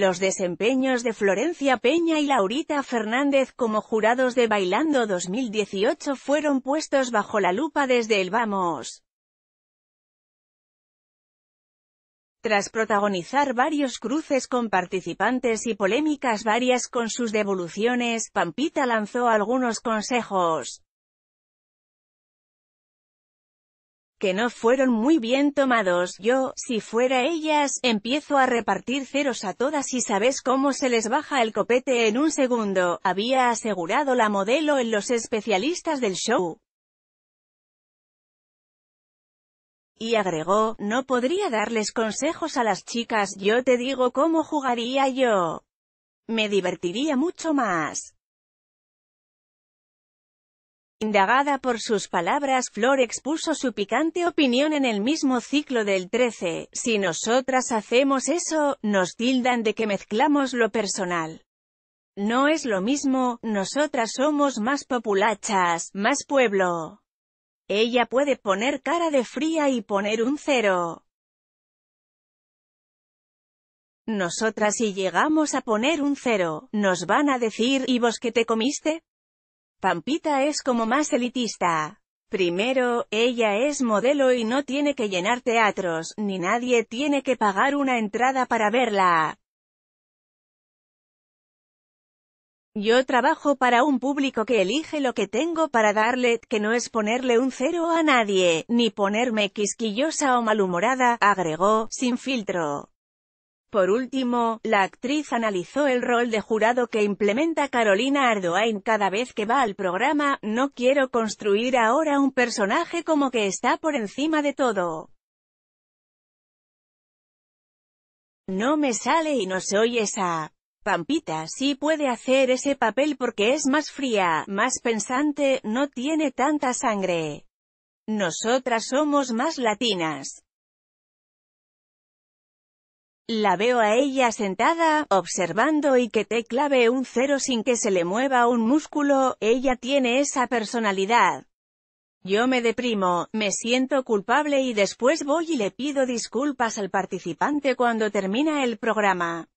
Los desempeños de Florencia Peña y Laurita Fernández como jurados de Bailando 2018 fueron puestos bajo la lupa desde el Vamos. Tras protagonizar varios cruces con participantes y polémicas varias con sus devoluciones, Pampita lanzó algunos consejos. que no fueron muy bien tomados, yo, si fuera ellas, empiezo a repartir ceros a todas y sabes cómo se les baja el copete en un segundo, había asegurado la modelo en los especialistas del show. Y agregó, no podría darles consejos a las chicas, yo te digo cómo jugaría yo. Me divertiría mucho más. Indagada por sus palabras, Flor expuso su picante opinión en el mismo ciclo del 13. Si nosotras hacemos eso, nos tildan de que mezclamos lo personal. No es lo mismo, nosotras somos más populachas, más pueblo. Ella puede poner cara de fría y poner un cero. Nosotras si llegamos a poner un cero, nos van a decir, ¿y vos que te comiste? Pampita es como más elitista. Primero, ella es modelo y no tiene que llenar teatros, ni nadie tiene que pagar una entrada para verla. Yo trabajo para un público que elige lo que tengo para darle, que no es ponerle un cero a nadie, ni ponerme quisquillosa o malhumorada, agregó, sin filtro. Por último, la actriz analizó el rol de jurado que implementa Carolina Ardoain cada vez que va al programa, no quiero construir ahora un personaje como que está por encima de todo. No me sale y no soy esa. Pampita sí puede hacer ese papel porque es más fría, más pensante, no tiene tanta sangre. Nosotras somos más latinas. La veo a ella sentada, observando y que te clave un cero sin que se le mueva un músculo, ella tiene esa personalidad. Yo me deprimo, me siento culpable y después voy y le pido disculpas al participante cuando termina el programa.